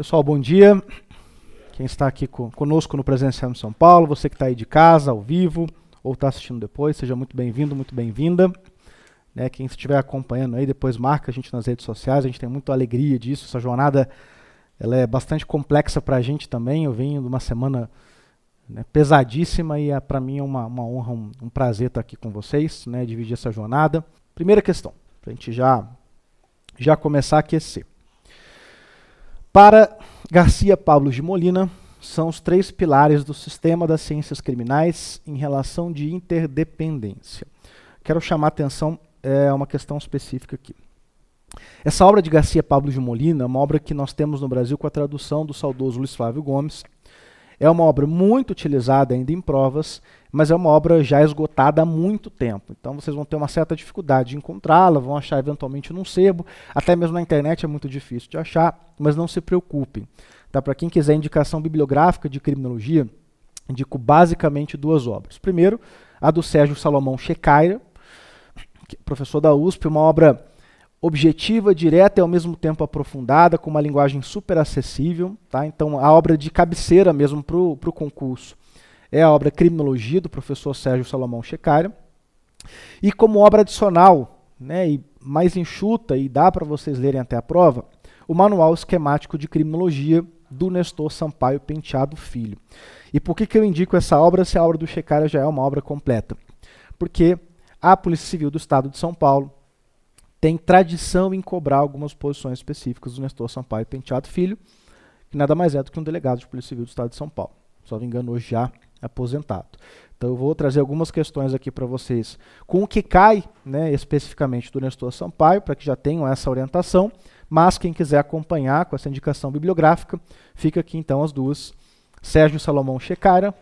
Pessoal, bom dia. Quem está aqui conosco no Presencial em São Paulo, você que está aí de casa, ao vivo, ou está assistindo depois, seja muito bem-vindo, muito bem-vinda. Né, quem estiver acompanhando aí, depois marca a gente nas redes sociais, a gente tem muita alegria disso. Essa jornada ela é bastante complexa para a gente também. Eu venho de uma semana né, pesadíssima e é, para mim é uma, uma honra, um, um, prazer estar aqui com vocês, né, dividir essa jornada. Primeira questão, para a gente já, já começar a aquecer. Para Garcia Pablo de Molina, são os três pilares do sistema das ciências criminais em relação de interdependência. Quero chamar a atenção é, a uma questão específica aqui. Essa obra de Garcia Pablo de Molina, é uma obra que nós temos no Brasil com a tradução do saudoso Luiz Flávio Gomes, é uma obra muito utilizada ainda em provas mas é uma obra já esgotada há muito tempo. Então vocês vão ter uma certa dificuldade de encontrá-la, vão achar eventualmente num sebo, até mesmo na internet é muito difícil de achar, mas não se preocupem. Tá? Para quem quiser indicação bibliográfica de criminologia, indico basicamente duas obras. Primeiro, a do Sérgio Salomão Checaira, é professor da USP, uma obra objetiva, direta e ao mesmo tempo aprofundada, com uma linguagem super acessível. Tá? Então, a obra é de cabeceira mesmo para o concurso é a obra Criminologia, do professor Sérgio Salomão Checário. E como obra adicional, né, e mais enxuta, e dá para vocês lerem até a prova, o Manual Esquemático de Criminologia, do Nestor Sampaio Penteado Filho. E por que, que eu indico essa obra se a obra do Checário já é uma obra completa? Porque a Polícia Civil do Estado de São Paulo tem tradição em cobrar algumas posições específicas do Nestor Sampaio Penteado Filho, que nada mais é do que um delegado de Polícia Civil do Estado de São Paulo. Só me engano, hoje já aposentado. Então eu vou trazer algumas questões aqui para vocês com o que cai, né, especificamente do Nestor Sampaio, para que já tenham essa orientação, mas quem quiser acompanhar com essa indicação bibliográfica, fica aqui então as duas, Sérgio Salomão Checara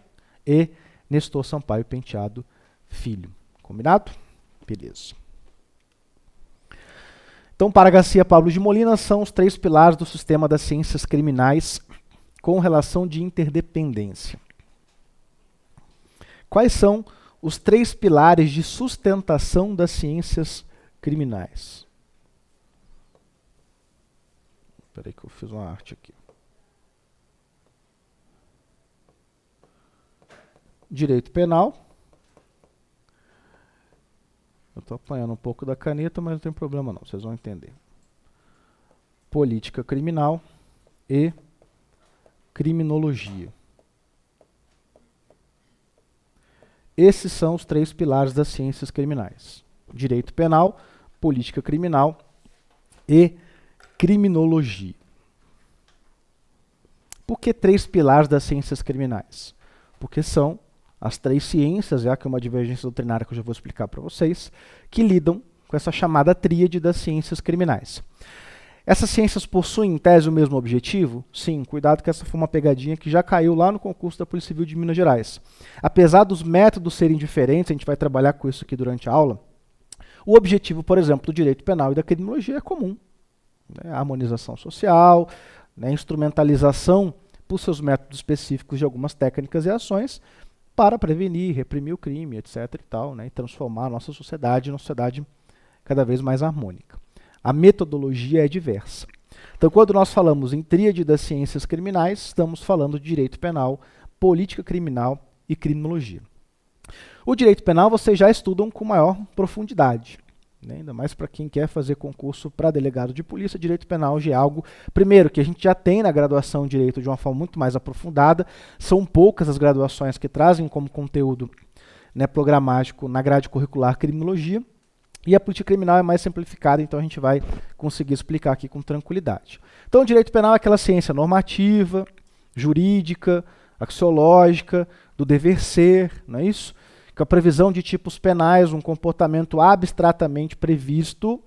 e Nestor Sampaio Penteado Filho. Combinado? Beleza. Então, para Garcia Pablo de Molina, são os três pilares do sistema das ciências criminais com relação de interdependência. Quais são os três pilares de sustentação das ciências criminais? Espera aí que eu fiz uma arte aqui. Direito penal. Eu estou apanhando um pouco da caneta, mas não tem problema não, vocês vão entender. Política criminal e criminologia. Esses são os três pilares das ciências criminais: direito penal, política criminal e criminologia. Por que três pilares das ciências criminais? Porque são as três ciências, já que é uma divergência doutrinária que eu já vou explicar para vocês, que lidam com essa chamada tríade das ciências criminais. Essas ciências possuem, em tese, o mesmo objetivo? Sim, cuidado que essa foi uma pegadinha que já caiu lá no concurso da Polícia Civil de Minas Gerais. Apesar dos métodos serem diferentes, a gente vai trabalhar com isso aqui durante a aula, o objetivo, por exemplo, do direito penal e da criminologia é comum. Né? Harmonização social, né? instrumentalização por seus métodos específicos de algumas técnicas e ações para prevenir, reprimir o crime, etc. e tal, né? e transformar a nossa sociedade em uma sociedade cada vez mais harmônica. A metodologia é diversa. Então, quando nós falamos em tríade das ciências criminais, estamos falando de direito penal, política criminal e criminologia. O direito penal vocês já estudam com maior profundidade. Né? Ainda mais para quem quer fazer concurso para delegado de polícia, direito penal já é algo, primeiro, que a gente já tem na graduação de direito de uma forma muito mais aprofundada. São poucas as graduações que trazem como conteúdo né, programático na grade curricular criminologia. E a política criminal é mais simplificada, então a gente vai conseguir explicar aqui com tranquilidade. Então, o direito penal é aquela ciência normativa, jurídica, axiológica, do dever ser, não é isso? Que a previsão de tipos penais, um comportamento abstratamente previsto,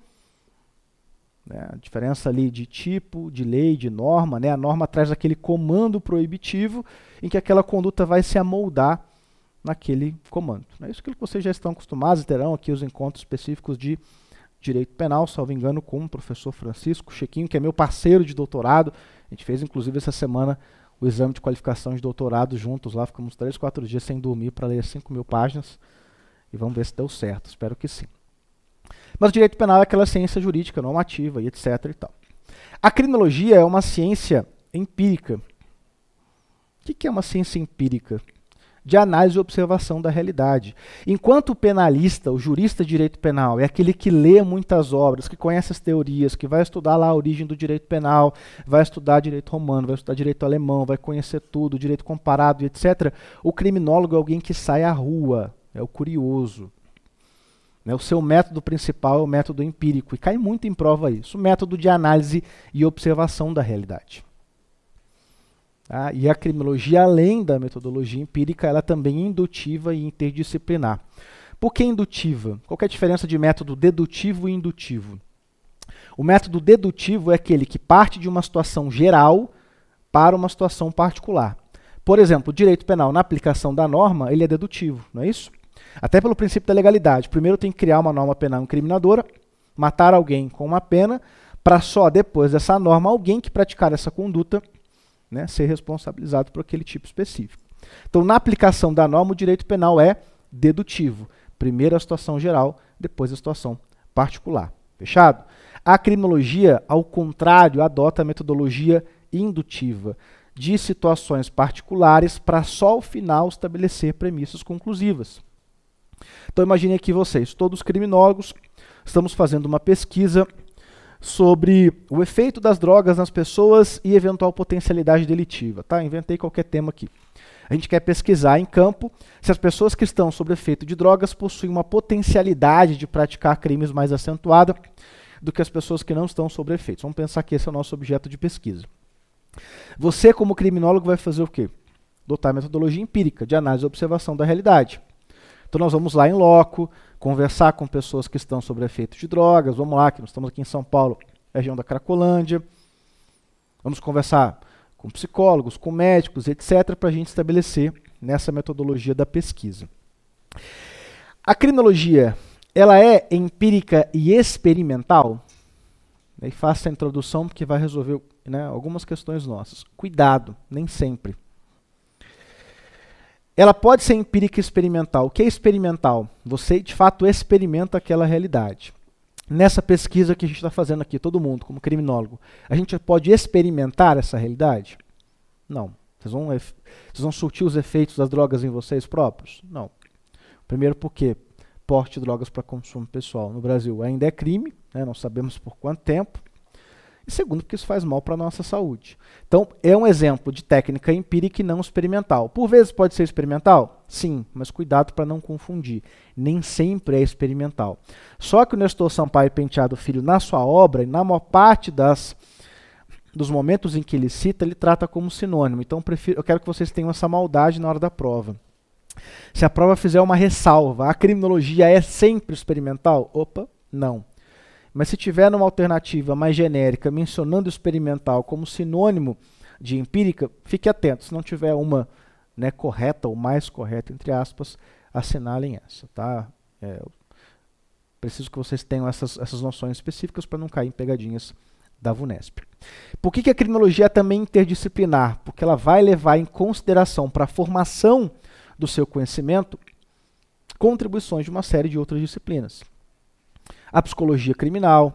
né? a diferença ali de tipo, de lei, de norma, né? a norma traz aquele comando proibitivo em que aquela conduta vai se amoldar naquele comando. É isso que vocês já estão acostumados, terão aqui os encontros específicos de direito penal, salvo engano, com o professor Francisco Chequinho, que é meu parceiro de doutorado. A gente fez, inclusive, essa semana o exame de qualificação de doutorado juntos lá, ficamos três, quatro dias sem dormir para ler 5 mil páginas e vamos ver se deu certo, espero que sim. Mas o direito penal é aquela ciência jurídica, normativa e etc. E tal. A criminologia é uma ciência empírica. O que é uma ciência empírica? de análise e observação da realidade. Enquanto o penalista, o jurista de direito penal, é aquele que lê muitas obras, que conhece as teorias, que vai estudar lá a origem do direito penal, vai estudar direito romano, vai estudar direito alemão, vai conhecer tudo, direito comparado, etc. O criminólogo é alguém que sai à rua, é o curioso. Né, o seu método principal é o método empírico, e cai muito em prova isso, o método de análise e observação da realidade. Tá? E a criminologia, além da metodologia empírica, ela também é indutiva e interdisciplinar. Por que indutiva? Qual é a diferença de método dedutivo e indutivo? O método dedutivo é aquele que parte de uma situação geral para uma situação particular. Por exemplo, o direito penal, na aplicação da norma, ele é dedutivo, não é isso? Até pelo princípio da legalidade. Primeiro tem que criar uma norma penal incriminadora, matar alguém com uma pena, para só depois dessa norma alguém que praticar essa conduta né, ser responsabilizado por aquele tipo específico. Então, na aplicação da norma, o direito penal é dedutivo. Primeiro a situação geral, depois a situação particular. Fechado? A criminologia, ao contrário, adota a metodologia indutiva de situações particulares para só o final estabelecer premissas conclusivas. Então imagine aqui vocês, todos criminólogos, estamos fazendo uma pesquisa sobre o efeito das drogas nas pessoas e eventual potencialidade delitiva. Tá? Inventei qualquer tema aqui. A gente quer pesquisar em campo se as pessoas que estão sob efeito de drogas possuem uma potencialidade de praticar crimes mais acentuada do que as pessoas que não estão sob efeito. Vamos pensar que esse é o nosso objeto de pesquisa. Você, como criminólogo, vai fazer o quê? Dotar metodologia empírica de análise e observação da realidade. Então nós vamos lá em loco, conversar com pessoas que estão sobre efeito de drogas, vamos lá, que nós estamos aqui em São Paulo, região da Cracolândia. Vamos conversar com psicólogos, com médicos, etc., para a gente estabelecer nessa metodologia da pesquisa. A criminologia, ela é empírica e experimental? E faça a introdução porque vai resolver né, algumas questões nossas. Cuidado, nem sempre ela pode ser empírica experimental. O que é experimental? Você de fato experimenta aquela realidade. Nessa pesquisa que a gente está fazendo aqui, todo mundo, como criminólogo, a gente pode experimentar essa realidade? Não. Vocês vão, vocês vão surtir os efeitos das drogas em vocês próprios? Não. Primeiro, porque porte de drogas para consumo pessoal no Brasil ainda é crime, né? não sabemos por quanto tempo segundo, porque isso faz mal para a nossa saúde. Então, é um exemplo de técnica empírica e não experimental. Por vezes pode ser experimental? Sim, mas cuidado para não confundir. Nem sempre é experimental. Só que o Nestor Sampaio Penteado Filho, na sua obra, e na maior parte das, dos momentos em que ele cita, ele trata como sinônimo. Então, prefiro, eu quero que vocês tenham essa maldade na hora da prova. Se a prova fizer uma ressalva, a criminologia é sempre experimental? Opa, não. Mas se tiver uma alternativa mais genérica, mencionando experimental como sinônimo de empírica, fique atento. Se não tiver uma né, correta ou mais correta, entre aspas, assinalem essa. Tá? É, preciso que vocês tenham essas, essas noções específicas para não cair em pegadinhas da VUNESP. Por que, que a criminologia é também interdisciplinar? Porque ela vai levar em consideração para a formação do seu conhecimento contribuições de uma série de outras disciplinas a psicologia criminal,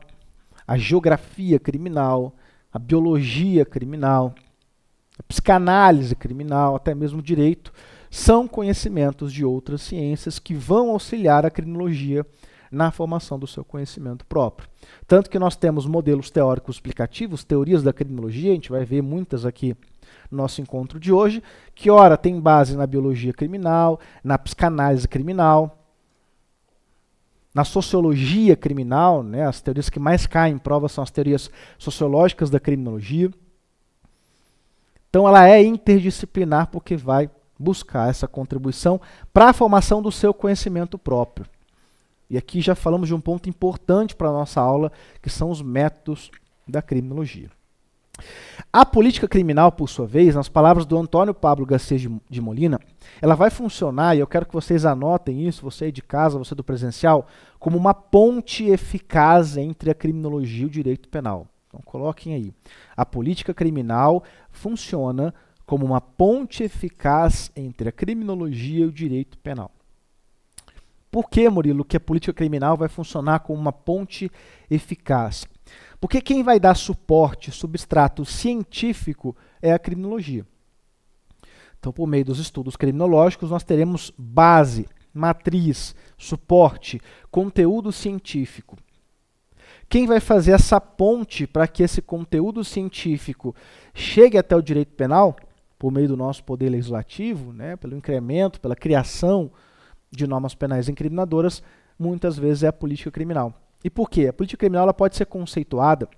a geografia criminal, a biologia criminal, a psicanálise criminal, até mesmo o direito, são conhecimentos de outras ciências que vão auxiliar a criminologia na formação do seu conhecimento próprio. Tanto que nós temos modelos teóricos explicativos, teorias da criminologia, a gente vai ver muitas aqui no nosso encontro de hoje, que ora tem base na biologia criminal, na psicanálise criminal, na sociologia criminal, né, as teorias que mais caem em prova são as teorias sociológicas da criminologia. Então ela é interdisciplinar porque vai buscar essa contribuição para a formação do seu conhecimento próprio. E aqui já falamos de um ponto importante para a nossa aula, que são os métodos da criminologia. A política criminal, por sua vez, nas palavras do Antônio Pablo Garcia de Molina, ela vai funcionar, e eu quero que vocês anotem isso, você de casa, você do presencial, como uma ponte eficaz entre a criminologia e o direito penal. Então coloquem aí. A política criminal funciona como uma ponte eficaz entre a criminologia e o direito penal. Por que, Murilo, que a política criminal vai funcionar como uma ponte eficaz? Porque quem vai dar suporte, substrato científico é a criminologia. Então, por meio dos estudos criminológicos, nós teremos base, matriz, suporte, conteúdo científico. Quem vai fazer essa ponte para que esse conteúdo científico chegue até o direito penal, por meio do nosso poder legislativo, né, pelo incremento, pela criação de normas penais incriminadoras, muitas vezes é a política criminal. E por quê? A política criminal ela pode ser conceituada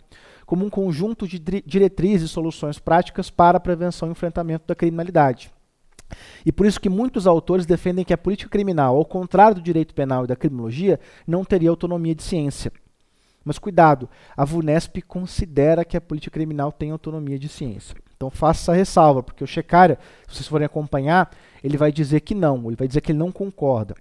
como um conjunto de diretrizes e soluções práticas para a prevenção e enfrentamento da criminalidade. E por isso que muitos autores defendem que a política criminal, ao contrário do direito penal e da criminologia, não teria autonomia de ciência. Mas cuidado, a VUNESP considera que a política criminal tem autonomia de ciência. Então faça essa ressalva, porque o Checária, se vocês forem acompanhar, ele vai dizer que não, ele vai dizer que ele não concorda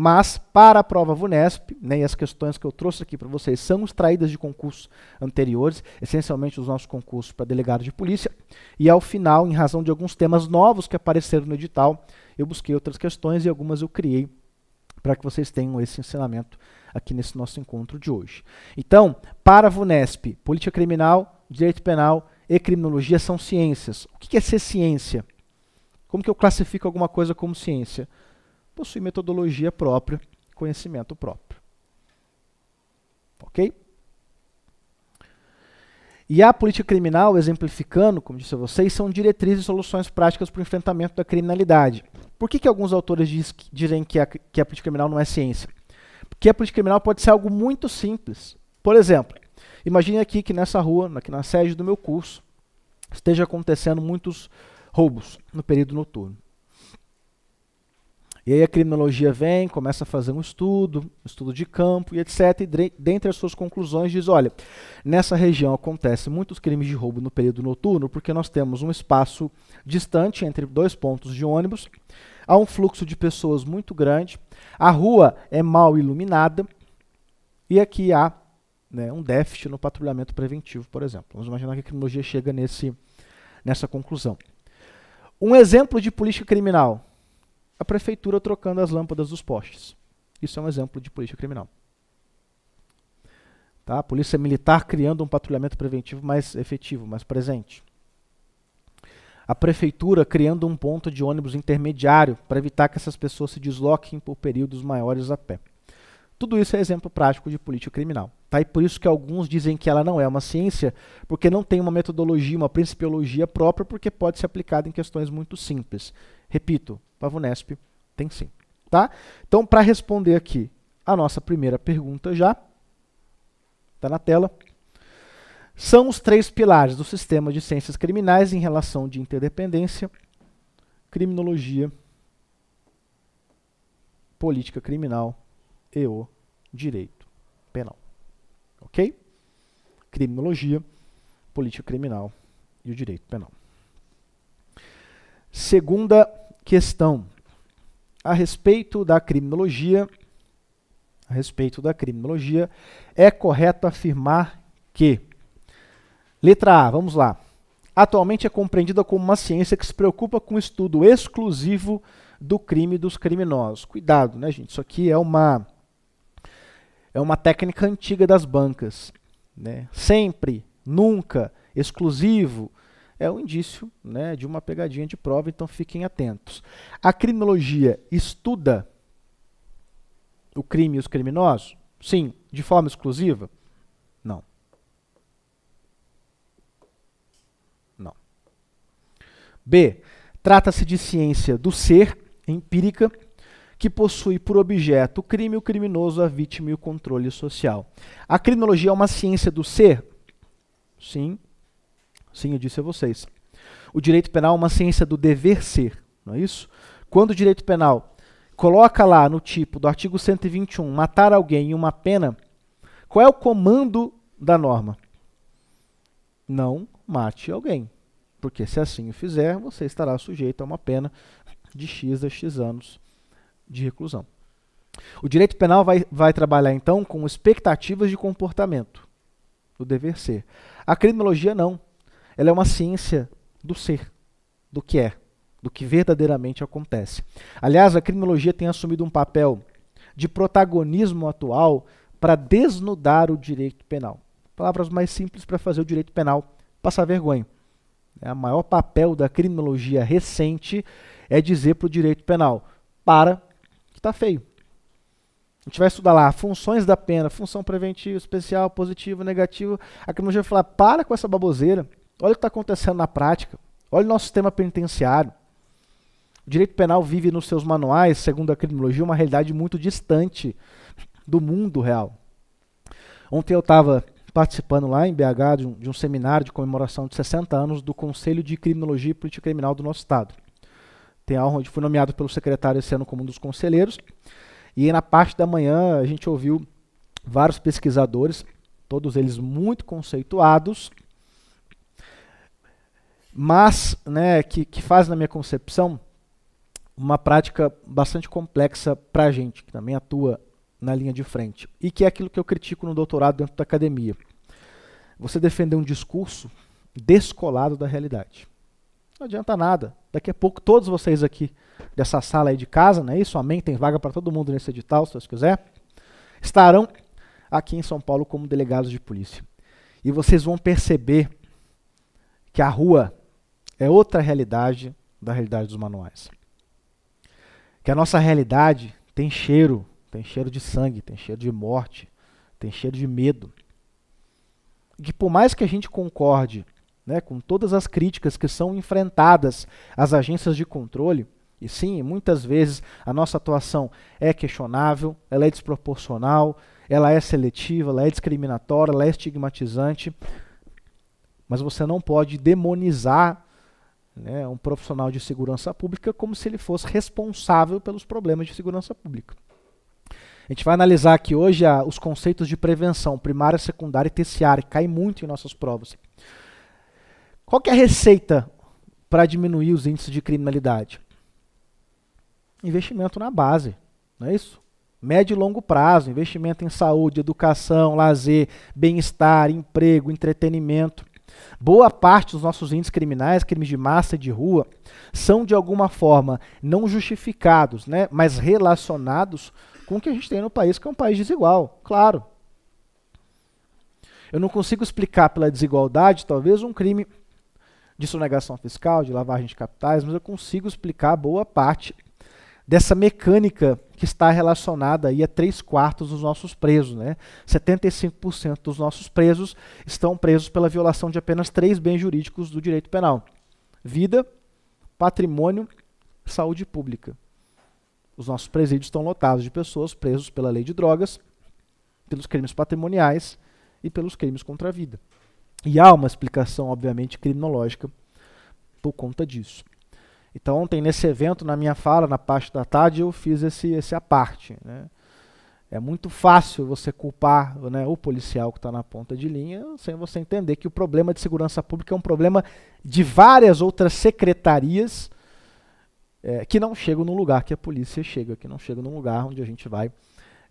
mas para a prova VUNESP, né, e as questões que eu trouxe aqui para vocês são extraídas de concursos anteriores, essencialmente os nossos concursos para delegado de polícia, e ao final, em razão de alguns temas novos que apareceram no edital, eu busquei outras questões e algumas eu criei para que vocês tenham esse ensinamento aqui nesse nosso encontro de hoje. Então, para a VUNESP, Política Criminal, Direito Penal e Criminologia são ciências. O que é ser ciência? Como que eu classifico alguma coisa como ciência? possui metodologia própria, conhecimento próprio. Ok? E a política criminal, exemplificando, como disse a vocês, são diretrizes e soluções práticas para o enfrentamento da criminalidade. Por que, que alguns autores diz, dizem que a, que a política criminal não é ciência? Porque a política criminal pode ser algo muito simples. Por exemplo, imagine aqui que nessa rua, aqui na sede do meu curso, esteja acontecendo muitos roubos no período noturno. E aí a criminologia vem, começa a fazer um estudo, um estudo de campo e etc. E dentre as suas conclusões diz, olha, nessa região acontecem muitos crimes de roubo no período noturno, porque nós temos um espaço distante entre dois pontos de ônibus, há um fluxo de pessoas muito grande, a rua é mal iluminada e aqui há né, um déficit no patrulhamento preventivo, por exemplo. Vamos imaginar que a criminologia chega nesse, nessa conclusão. Um exemplo de política criminal, a prefeitura trocando as lâmpadas dos postes. Isso é um exemplo de polícia criminal. Tá? A polícia militar criando um patrulhamento preventivo mais efetivo, mais presente. A prefeitura criando um ponto de ônibus intermediário para evitar que essas pessoas se desloquem por períodos maiores a pé. Tudo isso é exemplo prático de política criminal. Tá? E por isso que alguns dizem que ela não é uma ciência, porque não tem uma metodologia, uma principiologia própria, porque pode ser aplicada em questões muito simples. Repito, Pavunesp tem sim, tá? Então, para responder aqui a nossa primeira pergunta já, está na tela, são os três pilares do sistema de ciências criminais em relação de interdependência, criminologia, política criminal e o direito penal. Ok? Criminologia, política criminal e o direito penal. Segunda questão a respeito da criminologia, a respeito da criminologia, é correto afirmar que letra A, vamos lá. Atualmente é compreendida como uma ciência que se preocupa com o estudo exclusivo do crime dos criminosos. Cuidado, né, gente? Isso aqui é uma é uma técnica antiga das bancas, né? Sempre, nunca, exclusivo, é um indício né, de uma pegadinha de prova, então fiquem atentos. A criminologia estuda o crime e os criminosos? Sim. De forma exclusiva? Não. Não. B. Trata-se de ciência do ser, empírica, que possui por objeto o crime, o criminoso, a vítima e o controle social. A criminologia é uma ciência do ser? Sim. Sim, eu disse a vocês. O direito penal é uma ciência do dever ser, não é isso? Quando o direito penal coloca lá no tipo do artigo 121 matar alguém em uma pena, qual é o comando da norma? Não mate alguém. Porque se assim o fizer, você estará sujeito a uma pena de X a X anos de reclusão. O direito penal vai, vai trabalhar então com expectativas de comportamento, do dever ser. A criminologia não. Ela é uma ciência do ser, do que é, do que verdadeiramente acontece. Aliás, a criminologia tem assumido um papel de protagonismo atual para desnudar o direito penal. Palavras mais simples para fazer o direito penal passar vergonha. O é, maior papel da criminologia recente é dizer para o direito penal: para, que está feio. A gente vai estudar lá funções da pena, função preventiva, especial, positivo, negativo. A criminologia vai falar: para com essa baboseira. Olha o que está acontecendo na prática. Olha o nosso sistema penitenciário. O direito penal vive nos seus manuais, segundo a criminologia, uma realidade muito distante do mundo real. Ontem eu estava participando lá em BH de um, de um, seminário de comemoração de 60 anos do Conselho de Criminologia e Política Criminal do nosso Estado. Tem a honra de fui nomeado pelo secretário esse ano como um dos conselheiros. E na parte da manhã a gente ouviu vários pesquisadores, todos eles muito conceituados, mas né, que, que faz, na minha concepção, uma prática bastante complexa para a gente, que também atua na linha de frente, e que é aquilo que eu critico no doutorado dentro da academia. Você defender um discurso descolado da realidade. Não adianta nada. Daqui a pouco todos vocês aqui dessa sala aí de casa, não é isso? Amém, tem vaga para todo mundo nesse edital, se Deus quiser. Estarão aqui em São Paulo como delegados de polícia. E vocês vão perceber que a rua é outra realidade da realidade dos manuais. Que a nossa realidade tem cheiro, tem cheiro de sangue, tem cheiro de morte, tem cheiro de medo. E que por mais que a gente concorde né, com todas as críticas que são enfrentadas às agências de controle, e sim, muitas vezes a nossa atuação é questionável, ela é desproporcional, ela é seletiva, ela é discriminatória, ela é estigmatizante. Mas você não pode demonizar né, um profissional de segurança pública como se ele fosse responsável pelos problemas de segurança pública. A gente vai analisar aqui hoje a, os conceitos de prevenção primária, secundária e terciária, que cai muito em nossas provas. Qual que é a receita para diminuir os índices de criminalidade? Investimento na base, não é isso? Médio e longo prazo, investimento em saúde, educação, lazer, bem-estar, emprego, entretenimento. Boa parte dos nossos índices criminais, crimes de massa e de rua, são de alguma forma não justificados, né, mas relacionados com o que a gente tem no país, que é um país desigual, claro. Eu não consigo explicar pela desigualdade, talvez, um crime de sonegação fiscal, de lavagem de capitais, mas eu consigo explicar boa parte dessa mecânica que está relacionada aí a três quartos dos nossos presos. Né? 75% dos nossos presos estão presos pela violação de apenas três bens jurídicos do direito penal: vida, patrimônio, saúde pública. Os nossos presídios estão lotados de pessoas presas pela lei de drogas, pelos crimes patrimoniais e pelos crimes contra a vida. E há uma explicação, obviamente, criminológica por conta disso. Então, ontem, nesse evento, na minha fala, na parte da tarde, eu fiz esse, esse à parte. Né? É muito fácil você culpar né, o policial que está na ponta de linha sem você entender que o problema de segurança pública é um problema de várias outras secretarias é, que não chegam no lugar que a polícia chega, que não chegam no lugar onde a gente vai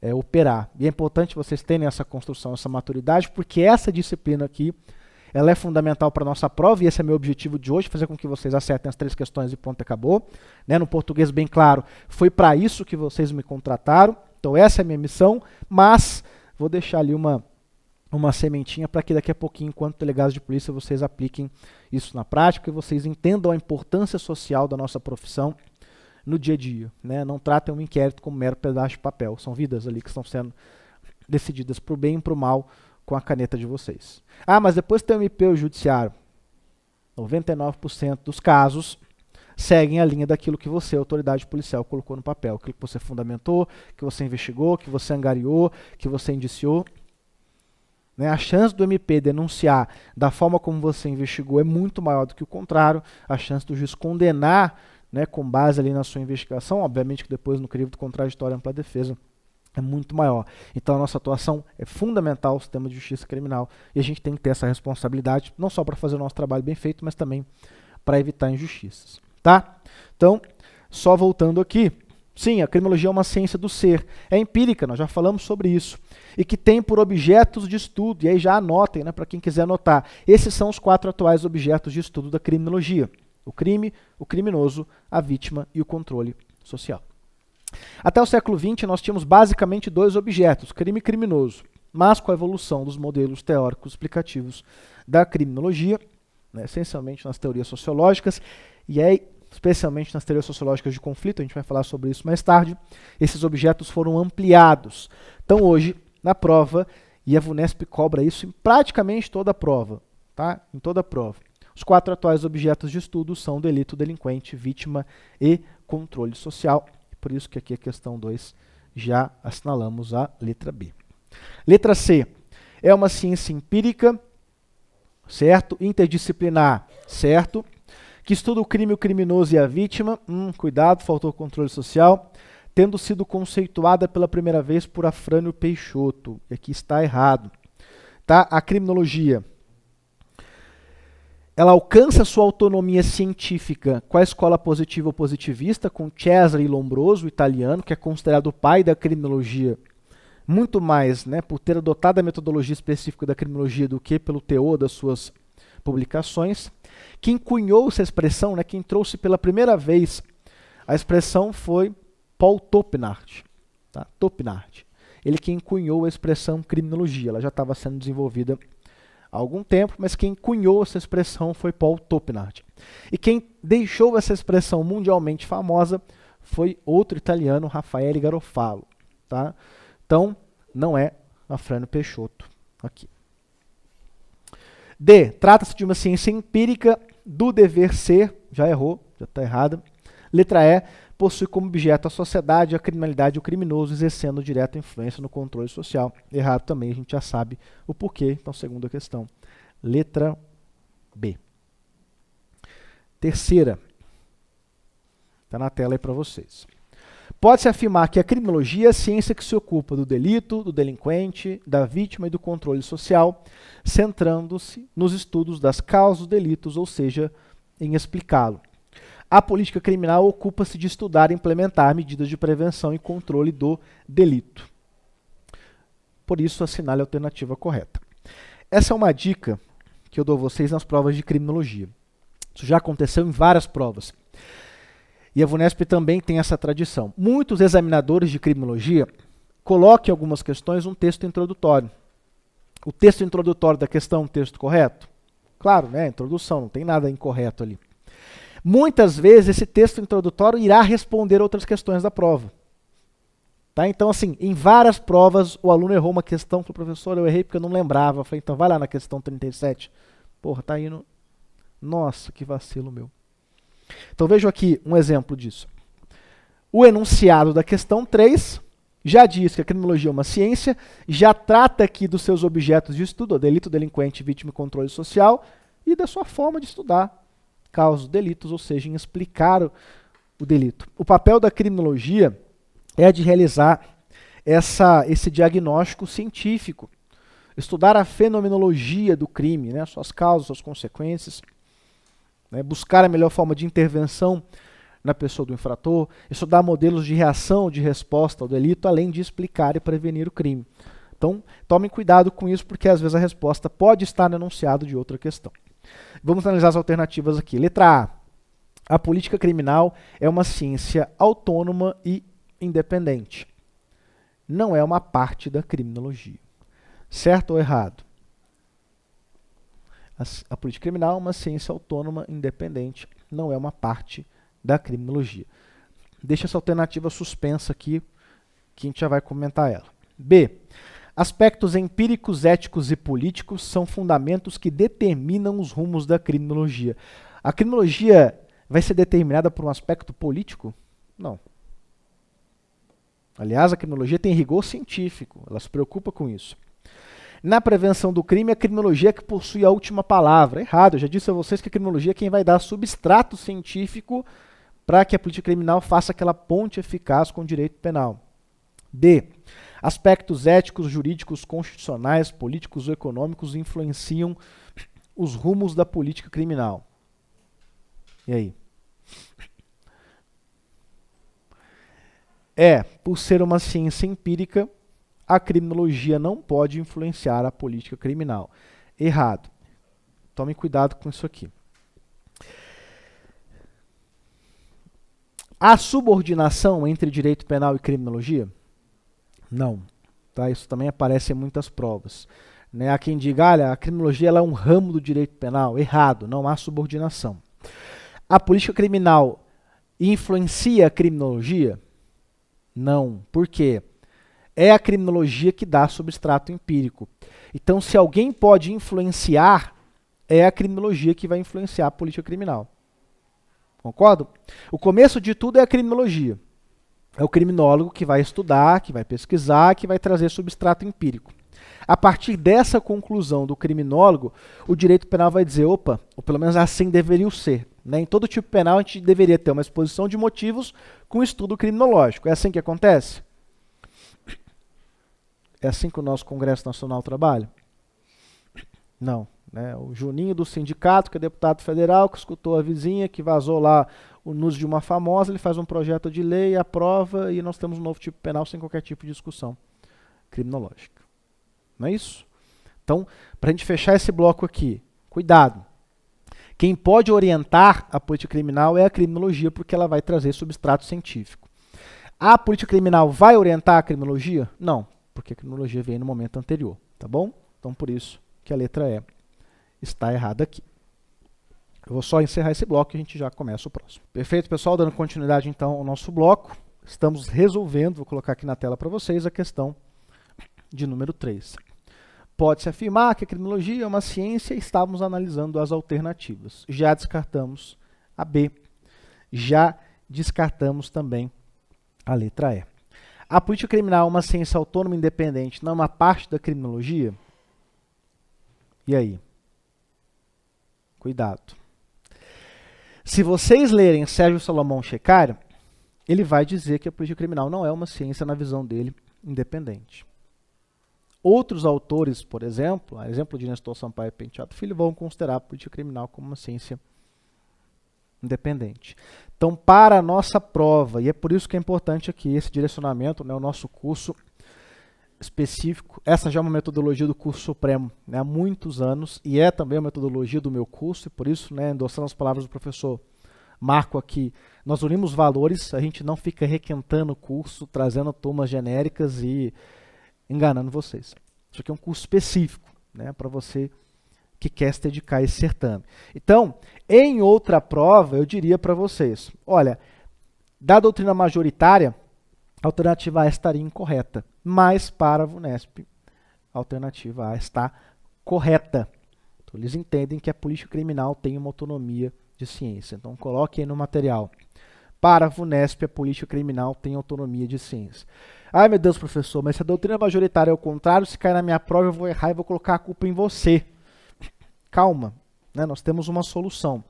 é, operar. E é importante vocês terem essa construção, essa maturidade, porque essa disciplina aqui ela é fundamental para a nossa prova e esse é meu objetivo de hoje, fazer com que vocês acertem as três questões e pronto, acabou. Né? No português bem claro, foi para isso que vocês me contrataram. Então essa é a minha missão, mas vou deixar ali uma uma sementinha para que daqui a pouquinho, enquanto delegados de polícia, vocês apliquem isso na prática e vocês entendam a importância social da nossa profissão no dia a dia. Né? Não tratem um inquérito como um mero pedaço de papel. São vidas ali que estão sendo decididas para o bem e para o mal com a caneta de vocês. Ah, mas depois tem o MP o judiciário. 99% dos casos seguem a linha daquilo que você, autoridade policial, colocou no papel, aquilo que você fundamentou, que você investigou, que você angariou, que você indiciou. Né? A chance do MP denunciar da forma como você investigou é muito maior do que o contrário. A chance do juiz condenar né, com base ali na sua investigação, obviamente que depois no crivo do contraditório ampla defesa é muito maior. Então a nossa atuação é fundamental no sistema de justiça criminal e a gente tem que ter essa responsabilidade, não só para fazer o nosso trabalho bem feito, mas também para evitar injustiças. Tá? Então, só voltando aqui. Sim, a criminologia é uma ciência do ser. É empírica, nós já falamos sobre isso. E que tem por objetos de estudo, e aí já anotem, né, para quem quiser anotar. Esses são os quatro atuais objetos de estudo da criminologia: o crime, o criminoso, a vítima e o controle social. Até o século XX, nós tínhamos basicamente dois objetos, crime e criminoso. Mas com a evolução dos modelos teóricos explicativos da criminologia, né, essencialmente nas teorias sociológicas, e aí, é especialmente nas teorias sociológicas de conflito, a gente vai falar sobre isso mais tarde, esses objetos foram ampliados. Então, hoje, na prova, e a VUNESP cobra isso em praticamente toda a prova, tá? em toda a prova. Os quatro atuais objetos de estudo são delito, delinquente, vítima e controle social por isso que aqui a questão 2 já assinalamos a letra B. Letra C é uma ciência empírica, certo? Interdisciplinar, certo? Que estuda o crime, o criminoso e a vítima. Hum, cuidado, faltou controle social. Tendo sido conceituada pela primeira vez por Afrânio Peixoto. E aqui está errado. Tá? A criminologia ela alcança sua autonomia científica com a escola positiva ou positivista, com Cesare Lombroso, italiano, que é considerado o pai da criminologia, muito mais né, por ter adotado a metodologia específica da criminologia do que pelo teor das suas publicações. Quem cunhou essa expressão, né, quem trouxe pela primeira vez a expressão foi Paul Topinard. Tá? Topinard. Ele quem cunhou a expressão criminologia, ela já estava sendo desenvolvida há algum tempo, mas quem cunhou essa expressão foi Paul Topinard. E quem deixou essa expressão mundialmente famosa foi outro italiano, Raffaele Garofalo. Tá? Então, não é Afrano Peixoto aqui. D. Trata-se de uma ciência empírica do dever ser. Já errou, já está errada. Letra E possui como objeto a sociedade, a criminalidade e o criminoso exercendo direta influência no controle social. Errado também, a gente já sabe o porquê. Então, segunda questão. Letra B. Terceira. Está na tela aí para vocês. Pode-se afirmar que a criminologia é a ciência que se ocupa do delito, do delinquente, da vítima e do controle social, centrando-se nos estudos das causas dos delitos, ou seja, em explicá-lo. A política criminal ocupa-se de estudar e implementar medidas de prevenção e controle do delito. Por isso, assinale a alternativa correta. Essa é uma dica que eu dou a vocês nas provas de criminologia. Isso já aconteceu em várias provas. E a VUNESP também tem essa tradição. Muitos examinadores de criminologia colocam em algumas questões um texto introdutório. O texto introdutório da questão é um texto correto? Claro, né? Introdução, não tem nada incorreto ali. Muitas vezes esse texto introdutório irá responder outras questões da prova. Tá? Então, assim, em várias provas o aluno errou uma questão, falou, professor, eu errei porque eu não lembrava. Eu falei, então vai lá na questão 37. Porra, tá indo. Nossa, que vacilo meu. Então vejo aqui um exemplo disso. O enunciado da questão 3 já diz que a criminologia é uma ciência, já trata aqui dos seus objetos de estudo, delito, delinquente, vítima e controle social, e da sua forma de estudar, causa delitos, ou seja, em explicar o, o delito. O papel da criminologia é de realizar essa, esse diagnóstico científico, estudar a fenomenologia do crime, né, suas causas, suas consequências, né, buscar a melhor forma de intervenção na pessoa do infrator, estudar modelos de reação, de resposta ao delito, além de explicar e prevenir o crime. Então, tomem cuidado com isso, porque às vezes a resposta pode estar no enunciado de outra questão. Vamos analisar as alternativas aqui. Letra A. A política criminal é uma ciência autônoma e independente. Não é uma parte da criminologia. Certo ou errado? A, a política criminal é uma ciência autônoma, independente, não é uma parte da criminologia. Deixa essa alternativa suspensa aqui, que a gente já vai comentar ela. B. Aspectos empíricos, éticos e políticos são fundamentos que determinam os rumos da criminologia. A criminologia vai ser determinada por um aspecto político? Não. Aliás, a criminologia tem rigor científico, ela se preocupa com isso. Na prevenção do crime, a criminologia é que possui a última palavra. Errado, eu já disse a vocês que a criminologia é quem vai dar substrato científico para que a política criminal faça aquela ponte eficaz com o direito penal. D. Aspectos éticos, jurídicos, constitucionais, políticos ou econômicos influenciam os rumos da política criminal. E aí? É, por ser uma ciência empírica, a criminologia não pode influenciar a política criminal. Errado. Tome cuidado com isso aqui. A subordinação entre direito penal e criminologia não. Tá? Isso também aparece em muitas provas. Né? Há quem diga, olha, a criminologia é um ramo do direito penal. Errado, não há subordinação. A política criminal influencia a criminologia? Não. Por quê? É a criminologia que dá substrato empírico. Então, se alguém pode influenciar, é a criminologia que vai influenciar a política criminal. Concordo? O começo de tudo é a criminologia é o criminólogo que vai estudar, que vai pesquisar, que vai trazer substrato empírico. A partir dessa conclusão do criminólogo, o direito penal vai dizer: opa, ou pelo menos assim deveria ser. Né? Em todo tipo penal, a gente deveria ter uma exposição de motivos com estudo criminológico. É assim que acontece? É assim que o nosso Congresso Nacional trabalha? Não. Né? O Juninho do sindicato, que é deputado federal, que escutou a vizinha, que vazou lá nos de uma famosa, ele faz um projeto de lei, aprova e nós temos um novo tipo penal sem qualquer tipo de discussão criminológica. Não é isso? Então, para a gente fechar esse bloco aqui, cuidado. Quem pode orientar a política criminal é a criminologia, porque ela vai trazer substrato científico. A política criminal vai orientar a criminologia? Não, porque a criminologia vem no momento anterior, tá bom? Então, por isso que a letra E está errada aqui. Eu vou só encerrar esse bloco e a gente já começa o próximo. Perfeito, pessoal? Dando continuidade então ao nosso bloco, estamos resolvendo, vou colocar aqui na tela para vocês, a questão de número 3. Pode-se afirmar que a criminologia é uma ciência e estávamos analisando as alternativas. Já descartamos a B. Já descartamos também a letra E. A política criminal é uma ciência autônoma e independente, não é uma parte da criminologia? E aí? Cuidado. Se vocês lerem Sérgio Salomão Checar, ele vai dizer que a política criminal não é uma ciência na visão dele independente. Outros autores, por exemplo, a exemplo de Nestor Sampaio Penteado Filho, vão considerar a política criminal como uma ciência independente. Então, para a nossa prova, e é por isso que é importante aqui esse direcionamento, né, o nosso curso específico. Essa já é uma metodologia do curso supremo né, há muitos anos e é também a metodologia do meu curso, e por isso, né, endossando as palavras do professor Marco aqui, nós unimos valores, a gente não fica requentando o curso, trazendo turmas genéricas e enganando vocês. Isso aqui é um curso específico né, para você que quer se dedicar a esse certame. Então, em outra prova, eu diria para vocês, olha, da doutrina majoritária, alternativa A estaria incorreta, mas para a VUNESP, a alternativa A está correta. Então, eles entendem que a polícia criminal tem uma autonomia de ciência. Então, coloque aí no material. Para a VUNESP, a polícia criminal tem autonomia de ciência. Ai, meu Deus, professor, mas se a doutrina majoritária é o contrário, se cair na minha prova, eu vou errar e vou colocar a culpa em você. Calma, né? nós temos uma solução.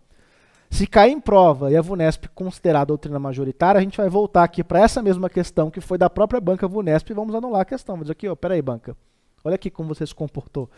Se cair em prova e a VUNESP considerar a doutrina majoritária, a gente vai voltar aqui para essa mesma questão que foi da própria banca VUNESP e vamos anular a questão. Vamos dizer aqui, ó, peraí, banca, olha aqui como você se comportou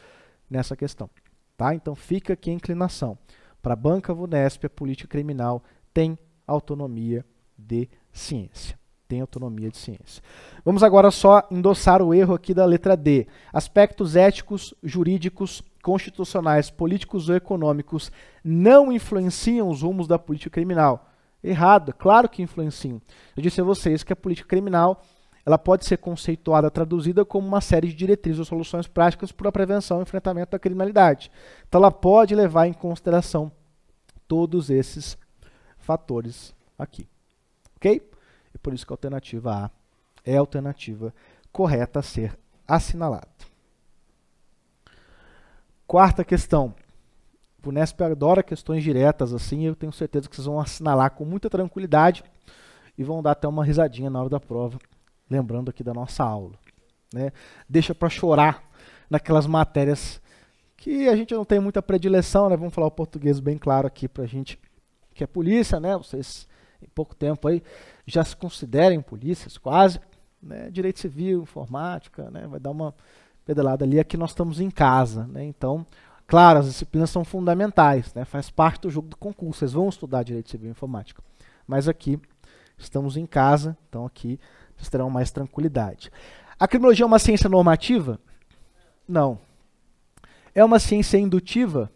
nessa questão. Tá? Então fica aqui a inclinação. Para a banca VUNESP, a política criminal tem autonomia de ciência. Tem autonomia de ciência. Vamos agora só endossar o erro aqui da letra D. Aspectos éticos, jurídicos constitucionais, políticos ou econômicos não influenciam os rumos da política criminal. Errado, claro que influenciam. Eu disse a vocês que a política criminal ela pode ser conceituada, traduzida como uma série de diretrizes ou soluções práticas para a prevenção e enfrentamento da criminalidade. Então ela pode levar em consideração todos esses fatores aqui. Ok? E por isso que a alternativa A é a alternativa correta a ser assinalada. Quarta questão. O Nesp adora questões diretas, assim, eu tenho certeza que vocês vão assinalar com muita tranquilidade e vão dar até uma risadinha na hora da prova, lembrando aqui da nossa aula. Né? Deixa para chorar naquelas matérias que a gente não tem muita predileção, né? vamos falar o português bem claro aqui para a gente, que é polícia, né? vocês em pouco tempo aí já se considerem polícias quase, né? direito civil, informática, né? vai dar uma pedalada ali, aqui é nós estamos em casa, né? Então, claro, as disciplinas são fundamentais, né? Faz parte do jogo do concurso, vocês vão estudar Direito Civil e Informática. Mas aqui estamos em casa, então aqui vocês terão mais tranquilidade. A criminologia é uma ciência normativa? Não. É uma ciência indutiva?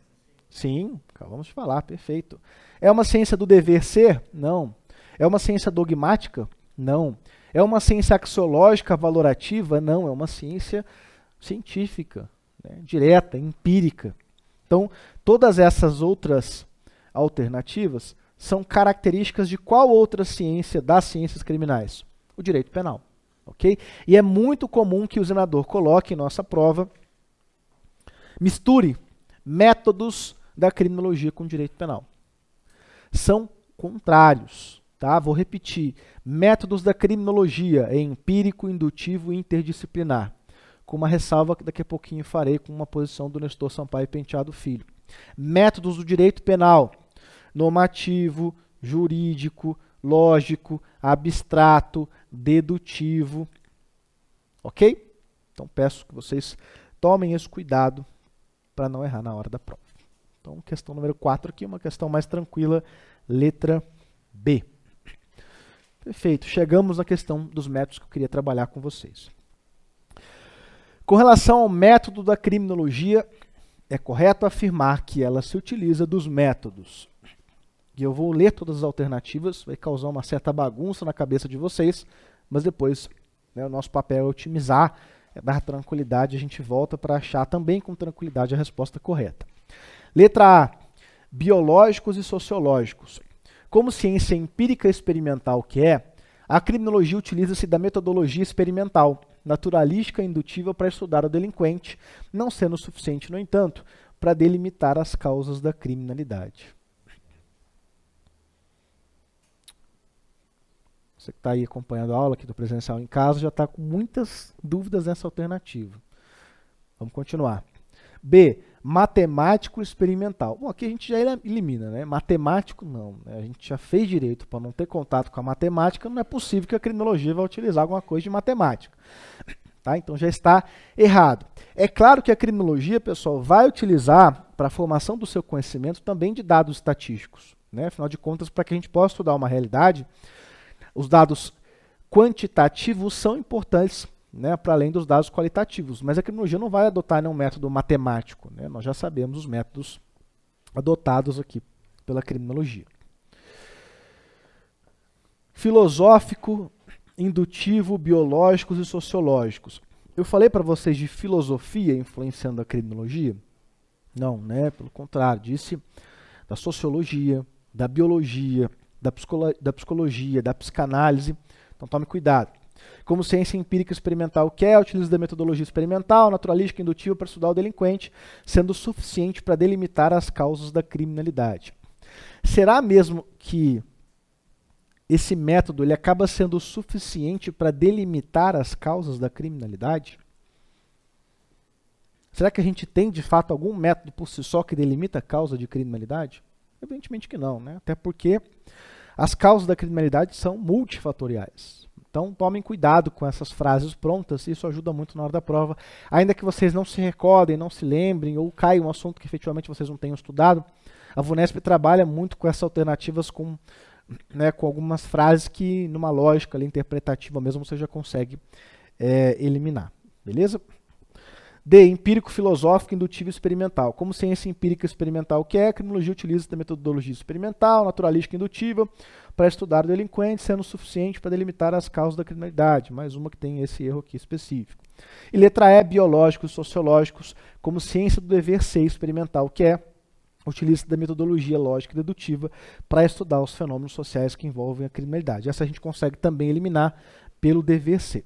Sim, acabamos de falar, perfeito. É uma ciência do dever ser? Não. É uma ciência dogmática? Não. É uma ciência axiológica valorativa? Não, é uma ciência científica, né, direta, empírica. Então, todas essas outras alternativas são características de qual outra ciência das ciências criminais? O direito penal. ok? E é muito comum que o examinador coloque em nossa prova, misture métodos da criminologia com direito penal. São contrários. Tá? Vou repetir. Métodos da criminologia é empírico, indutivo e interdisciplinar com uma ressalva que daqui a pouquinho farei com uma posição do Nestor Sampaio Penteado Filho. Métodos do direito penal: normativo, jurídico, lógico, abstrato, dedutivo. Ok? Então peço que vocês tomem esse cuidado para não errar na hora da prova. Então, questão número 4 aqui, uma questão mais tranquila, letra B. Perfeito, chegamos na questão dos métodos que eu queria trabalhar com vocês. Com relação ao método da criminologia, é correto afirmar que ela se utiliza dos métodos. E eu vou ler todas as alternativas, vai causar uma certa bagunça na cabeça de vocês, mas depois né, o nosso papel é otimizar, é dar tranquilidade, a gente volta para achar também com tranquilidade a resposta correta. Letra A: biológicos e sociológicos. Como ciência empírica experimental que é, a criminologia utiliza-se da metodologia experimental naturalística indutiva para estudar o delinquente, não sendo suficiente, no entanto, para delimitar as causas da criminalidade. Você que está aí acompanhando a aula aqui do presencial em casa já está com muitas dúvidas nessa alternativa. Vamos continuar. B matemático experimental. Bom, aqui a gente já elimina, né? Matemático não, né? a gente já fez direito para não ter contato com a matemática, não é possível que a criminologia vá utilizar alguma coisa de matemática. Tá? Então já está errado. É claro que a criminologia, pessoal, vai utilizar para a formação do seu conhecimento também de dados estatísticos. Né? Afinal de contas, para que a gente possa estudar uma realidade, os dados quantitativos são importantes né, para além dos dados qualitativos. Mas a criminologia não vai adotar nenhum método matemático. Né? Nós já sabemos os métodos adotados aqui pela criminologia. Filosófico, indutivo, biológicos e sociológicos. Eu falei para vocês de filosofia influenciando a criminologia? Não, né? Pelo contrário, disse da sociologia, da biologia, da, psicologia, da psicanálise. Então tome cuidado. Como ciência empírica experimental que é, utiliza da metodologia experimental, naturalística, indutiva para estudar o delinquente, sendo suficiente para delimitar as causas da criminalidade. Será mesmo que esse método ele acaba sendo suficiente para delimitar as causas da criminalidade? Será que a gente tem de fato algum método por si só que delimita a causa de criminalidade? Evidentemente que não, né? Até porque as causas da criminalidade são multifatoriais. Então tomem cuidado com essas frases prontas, isso ajuda muito na hora da prova. Ainda que vocês não se recordem, não se lembrem ou caia um assunto que efetivamente vocês não tenham estudado, a Vunesp trabalha muito com essas alternativas com né, com algumas frases que numa lógica ali, interpretativa mesmo você já consegue é, eliminar, beleza? D. Empírico, filosófico, indutivo e experimental. Como ciência empírica experimental que é, a criminologia utiliza a metodologia experimental, naturalística indutiva, para estudar o delinquente, sendo suficiente para delimitar as causas da criminalidade. Mais uma que tem esse erro aqui específico. E letra E, biológicos, sociológicos, como ciência do dever ser experimental, que é utiliza da metodologia lógica e dedutiva para estudar os fenômenos sociais que envolvem a criminalidade. Essa a gente consegue também eliminar pelo dever ser.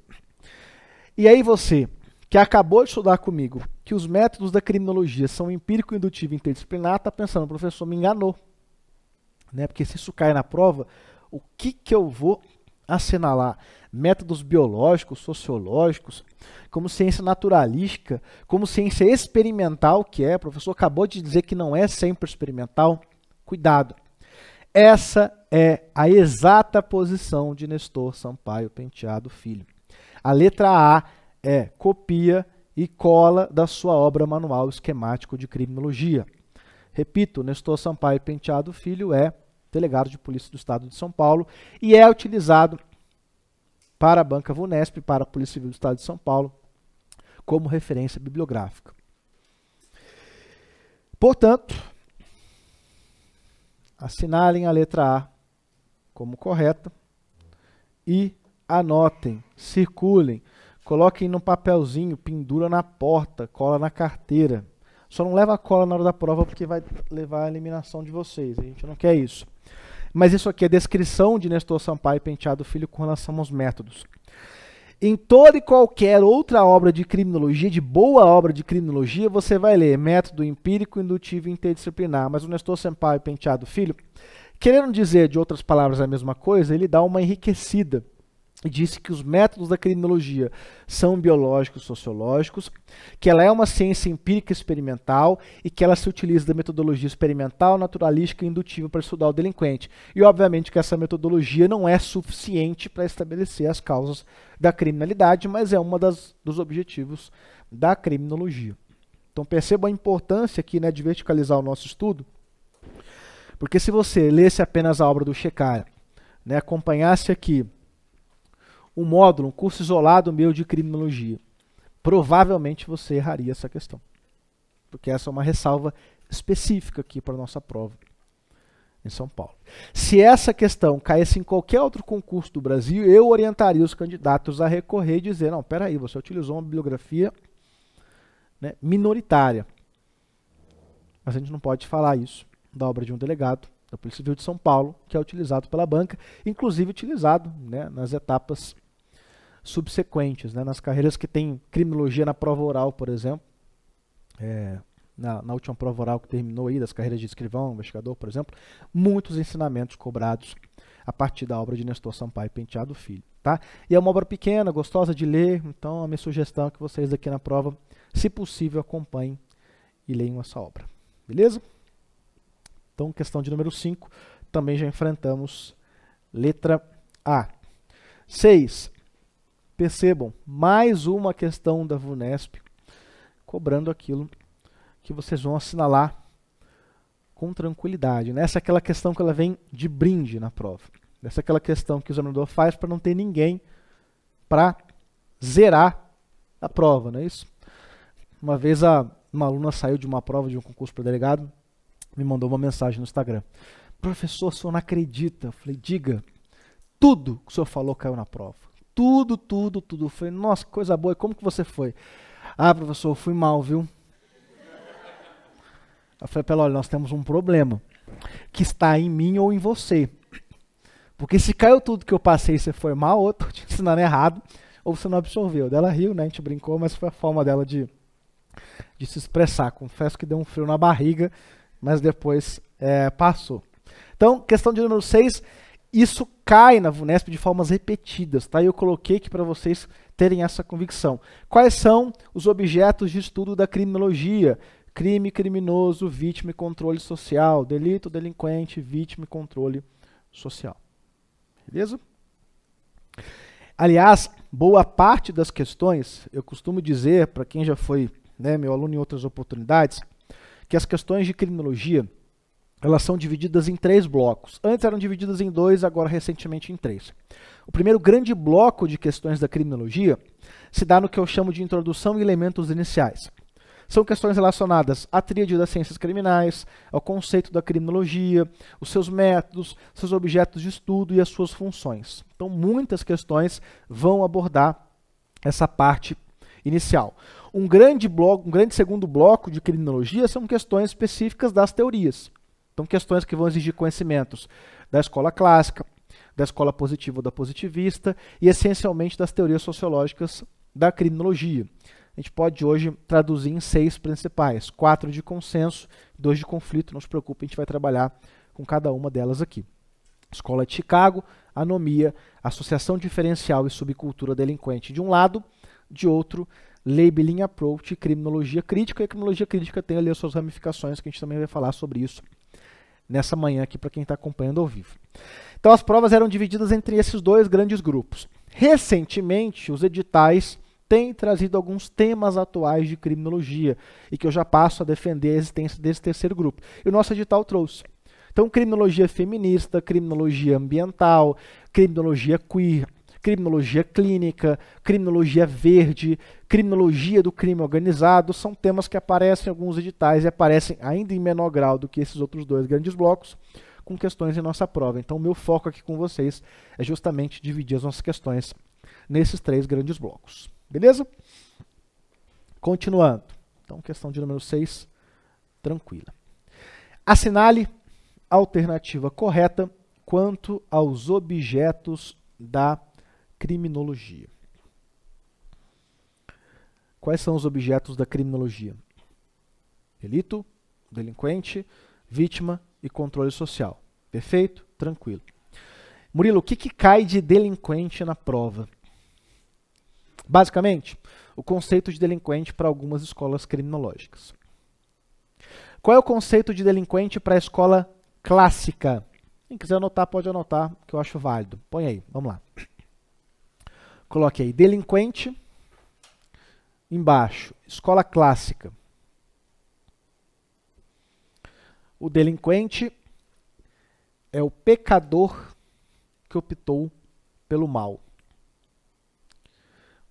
E aí você, que acabou de estudar comigo, que os métodos da criminologia são empírico, indutivo e interdisciplinar, está pensando, professor, me enganou né? Porque se isso cai na prova, o que, que eu vou assinalar? Métodos biológicos, sociológicos, como ciência naturalística, como ciência experimental, que é, o professor acabou de dizer que não é sempre experimental. Cuidado. Essa é a exata posição de Nestor Sampaio Penteado Filho. A letra A é copia e cola da sua obra Manual Esquemático de Criminologia. Repito, Nestor Sampaio Penteado Filho é delegado de polícia do Estado de São Paulo, e é utilizado para a banca Vunesp, para a Polícia Civil do Estado de São Paulo, como referência bibliográfica. Portanto, assinalem a letra A como correta e anotem, circulem, coloquem num papelzinho, pendura na porta, cola na carteira. Só não leva a cola na hora da prova porque vai levar à eliminação de vocês. A gente não quer isso. Mas isso aqui é descrição de Nestor Sampaio Penteado Filho com relação aos métodos. Em toda e qualquer outra obra de criminologia, de boa obra de criminologia, você vai ler método empírico, indutivo e interdisciplinar. Mas o Nestor Sampaio Penteado Filho, querendo dizer de outras palavras a mesma coisa, ele dá uma enriquecida e disse que os métodos da criminologia são biológicos sociológicos, que ela é uma ciência empírica experimental e que ela se utiliza da metodologia experimental, naturalística e indutiva para estudar o delinquente. E obviamente que essa metodologia não é suficiente para estabelecer as causas da criminalidade, mas é um dos objetivos da criminologia. Então perceba a importância aqui né, de verticalizar o nosso estudo, porque se você lesse apenas a obra do Checar, né, acompanhasse aqui um módulo, um curso isolado meu de criminologia. Provavelmente você erraria essa questão. Porque essa é uma ressalva específica aqui para a nossa prova em São Paulo. Se essa questão caísse em qualquer outro concurso do Brasil, eu orientaria os candidatos a recorrer e dizer, não, peraí, você utilizou uma bibliografia né, minoritária. Mas a gente não pode falar isso da obra de um delegado da Polícia Civil de São Paulo, que é utilizado pela banca, inclusive utilizado né, nas etapas subsequentes, né? nas carreiras que tem criminologia na prova oral, por exemplo, é, na, na, última prova oral que terminou aí, das carreiras de escrivão, investigador, por exemplo, muitos ensinamentos cobrados a partir da obra de Nestor Sampaio Penteado Filho. Tá? E é uma obra pequena, gostosa de ler, então a minha sugestão é que vocês aqui na prova, se possível, acompanhem e leiam essa obra. Beleza? Então, questão de número 5, também já enfrentamos letra A. 6. Percebam, mais uma questão da VUNESP cobrando aquilo que vocês vão assinalar com tranquilidade. Né? Essa é aquela questão que ela vem de brinde na prova. Essa é aquela questão que o examinador faz para não ter ninguém para zerar a prova, não é isso? Uma vez a, uma aluna saiu de uma prova de um concurso para delegado, me mandou uma mensagem no Instagram. Professor, o senhor não acredita. Eu falei, diga, tudo que o senhor falou caiu na prova tudo, tudo, tudo. Eu falei, nossa, que coisa boa, e como que você foi? Ah, professor, eu fui mal, viu? Eu falei para olha, nós temos um problema que está em mim ou em você. Porque se caiu tudo que eu passei e você foi mal, ou estou te ensinando errado, ou você não absorveu. Ela riu, né? A gente brincou, mas foi a forma dela de, de se expressar. Confesso que deu um frio na barriga, mas depois é, passou. Então, questão de número 6 isso cai na VUNESP de formas repetidas, tá? Eu coloquei aqui para vocês terem essa convicção. Quais são os objetos de estudo da criminologia? Crime, criminoso, vítima e controle social. Delito, delinquente, vítima e controle social. Beleza? Aliás, boa parte das questões, eu costumo dizer, para quem já foi né, meu aluno em outras oportunidades, que as questões de criminologia elas são divididas em três blocos. Antes eram divididas em dois, agora recentemente em três. O primeiro grande bloco de questões da criminologia se dá no que eu chamo de introdução e elementos iniciais. São questões relacionadas à tríade das ciências criminais, ao conceito da criminologia, os seus métodos, seus objetos de estudo e as suas funções. Então, muitas questões vão abordar essa parte inicial. Um grande, bloco, um grande segundo bloco de criminologia são questões específicas das teorias. Então, questões que vão exigir conhecimentos da escola clássica, da escola positiva ou da positivista e, essencialmente, das teorias sociológicas da criminologia. A gente pode hoje traduzir em seis principais: quatro de consenso, dois de conflito. Não se preocupe, a gente vai trabalhar com cada uma delas aqui. Escola de Chicago, anomia, associação diferencial e subcultura delinquente de um lado, de outro, labeling approach, criminologia crítica. E a criminologia crítica tem ali as suas ramificações, que a gente também vai falar sobre isso nessa manhã aqui para quem está acompanhando ao vivo. Então as provas eram divididas entre esses dois grandes grupos. Recentemente, os editais têm trazido alguns temas atuais de criminologia e que eu já passo a defender a existência desse terceiro grupo. E o nosso edital trouxe. Então, criminologia feminista, criminologia ambiental, criminologia queer, criminologia clínica, criminologia verde, criminologia do crime organizado, são temas que aparecem em alguns editais e aparecem ainda em menor grau do que esses outros dois grandes blocos, com questões em nossa prova. Então, o meu foco aqui com vocês é justamente dividir as nossas questões nesses três grandes blocos. Beleza? Continuando. Então, questão de número 6, tranquila. Assinale a alternativa correta quanto aos objetos da criminologia. Quais são os objetos da criminologia? Delito, delinquente, vítima e controle social. Perfeito? Tranquilo. Murilo, o que, que cai de delinquente na prova? Basicamente, o conceito de delinquente para algumas escolas criminológicas. Qual é o conceito de delinquente para a escola clássica? Quem quiser anotar, pode anotar, que eu acho válido. Põe aí, vamos lá. Coloque aí delinquente, embaixo, escola clássica. O delinquente é o pecador que optou pelo mal.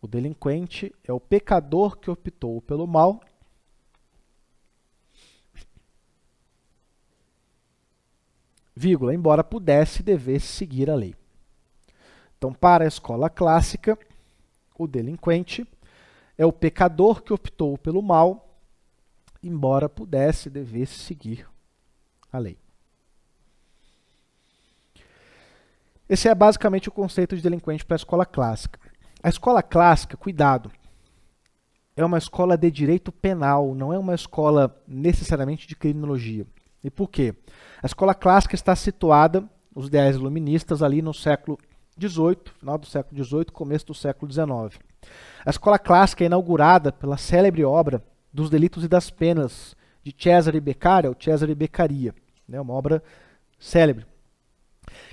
O delinquente é o pecador que optou pelo mal. Vírgula, embora pudesse e devesse seguir a lei. Então, para a escola clássica, o delinquente é o pecador que optou pelo mal, embora pudesse e devesse seguir a lei. Esse é basicamente o conceito de delinquente para a escola clássica. A escola clássica, cuidado, é uma escola de direito penal, não é uma escola necessariamente de criminologia. E por quê? A escola clássica está situada, os ideais iluministas, ali no século XVIII, final do século XVIII, começo do século XIX. A escola clássica é inaugurada pela célebre obra dos Delitos e das Penas, de Cesare Beccaria, o Cesare Beccaria, né, uma obra célebre,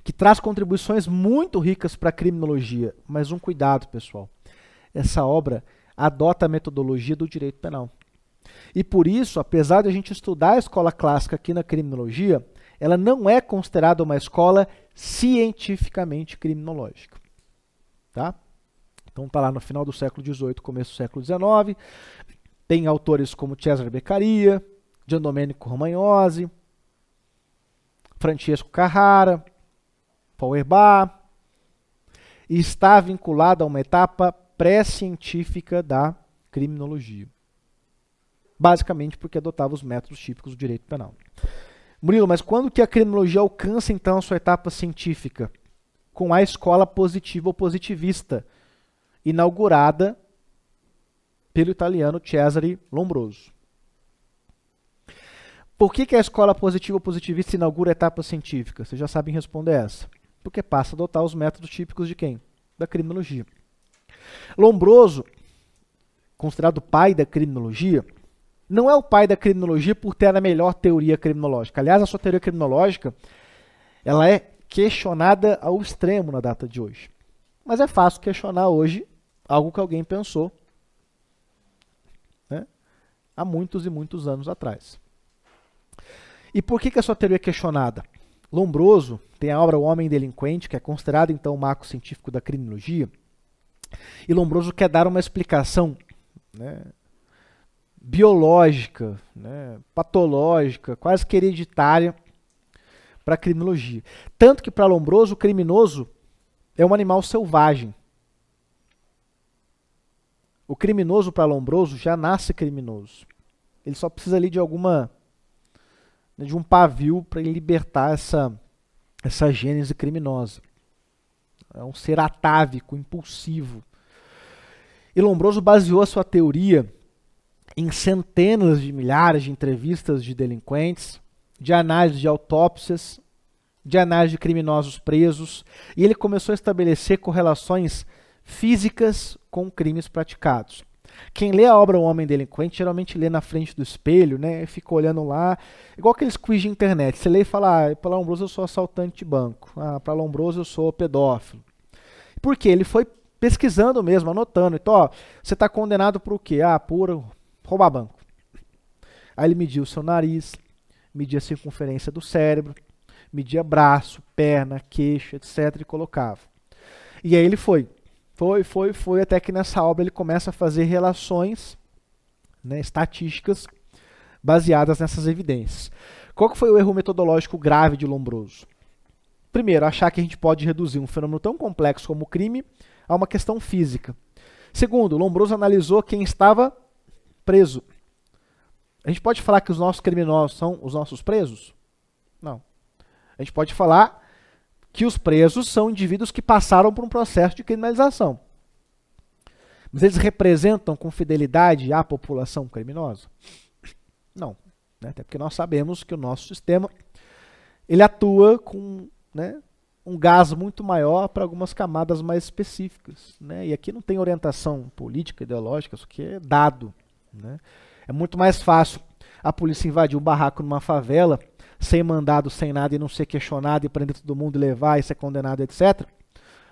que traz contribuições muito ricas para a criminologia, mas um cuidado, pessoal. Essa obra adota a metodologia do direito penal. E por isso, apesar de a gente estudar a escola clássica aqui na criminologia, ela não é considerada uma escola cientificamente criminológica. Tá? Então está lá no final do século XVIII, começo do século XIX. Tem autores como Cesare Beccaria, Gian Domenico Romagnose, Francesco Carrara, Paul Herbach, e está vinculada a uma etapa pré-científica da criminologia. Basicamente porque adotava os métodos típicos do direito penal. Murilo, mas quando que a criminologia alcança então a sua etapa científica? Com a escola positiva ou positivista, inaugurada pelo italiano Cesare Lombroso. Por que, que a escola positiva ou positivista inaugura a etapa científica? Vocês já sabem responder essa. Porque passa a adotar os métodos típicos de quem? Da criminologia. Lombroso, considerado pai da criminologia, não é o pai da criminologia por ter a melhor teoria criminológica. Aliás, a sua teoria criminológica ela é questionada ao extremo na data de hoje. Mas é fácil questionar hoje algo que alguém pensou né, há muitos e muitos anos atrás. E por que, que a sua teoria é questionada? Lombroso tem a obra O Homem Delinquente, que é considerado então o marco científico da criminologia, e Lombroso quer dar uma explicação né, biológica, né, patológica, quase que hereditária para a criminologia. Tanto que para Lombroso, o criminoso é um animal selvagem. O criminoso para Lombroso já nasce criminoso. Ele só precisa ali de alguma né, de um pavio para libertar essa essa gênese criminosa. É um ser atávico, impulsivo. E Lombroso baseou a sua teoria em centenas de milhares de entrevistas de delinquentes, de análise de autópsias, de análise de criminosos presos, e ele começou a estabelecer correlações físicas com crimes praticados. Quem lê a obra O Homem Delinquente geralmente lê na frente do espelho, né? Fica olhando lá, igual aqueles quiz de internet. Você lê e fala: ah, para Lombroso eu sou assaltante de banco, ah, para Lombroso eu sou pedófilo. Porque ele foi pesquisando mesmo, anotando. Então, ó, você está condenado por quê? Ah, por roubar banco. Aí ele media o seu nariz, media a circunferência do cérebro, media braço, perna, queixo, etc. e colocava. E aí ele foi. Foi, foi, foi, até que nessa obra ele começa a fazer relações né, estatísticas baseadas nessas evidências. Qual que foi o erro metodológico grave de Lombroso? Primeiro, achar que a gente pode reduzir um fenômeno tão complexo como o crime a uma questão física. Segundo, Lombroso analisou quem estava preso. A gente pode falar que os nossos criminosos são os nossos presos? Não. A gente pode falar que os presos são indivíduos que passaram por um processo de criminalização. Mas eles representam com fidelidade a população criminosa? Não. Né? Até porque nós sabemos que o nosso sistema ele atua com né, um gás muito maior para algumas camadas mais específicas. Né? E aqui não tem orientação política, ideológica, isso aqui é dado. Né? É muito mais fácil a polícia invadir um barraco numa favela, sem mandado, sem nada, e não ser questionado, e prender todo mundo, e levar, e ser condenado, etc.,